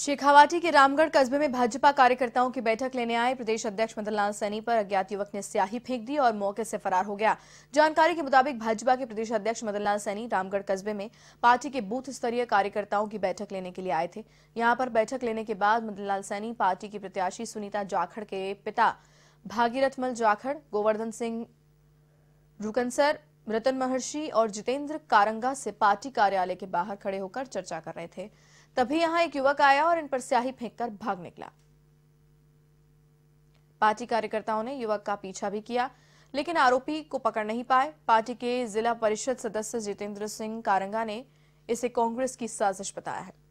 शेखावाटी के रामगढ़ कस्बे में भाजपा कार्यकर्ताओं की बैठक लेने आए प्रदेश अध्यक्ष मदनलाल सैनी पर अज्ञात युवक ने स्याही फेंक दी और मौके से फरार हो गया जानकारी के मुताबिक भाजपा के प्रदेश अध्यक्ष मदनलाल सैनी रामगढ़ कस्बे में पार्टी के बूथ स्तरीय कार्यकर्ताओं की बैठक लेने के लिए आए थे यहां पर बैठक लेने के बाद मदनलाल सैनी पार्टी की प्रत्याशी सुनीता जाखड़ के पिता भागीरथमल जाखड़ गोवर्धन सिंह रुकनसर मृतन महर्षि और जितेंद्र कारंगा से पार्टी कार्यालय के बाहर खड़े होकर चर्चा कर रहे थे तभी यहां एक युवक आया और इन पर स्याही फेंककर भाग निकला पार्टी कार्यकर्ताओं ने युवक का पीछा भी किया लेकिन आरोपी को पकड़ नहीं पाए पार्टी के जिला परिषद सदस्य जितेंद्र सिंह कारंगा ने इसे कांग्रेस की साजिश बताया है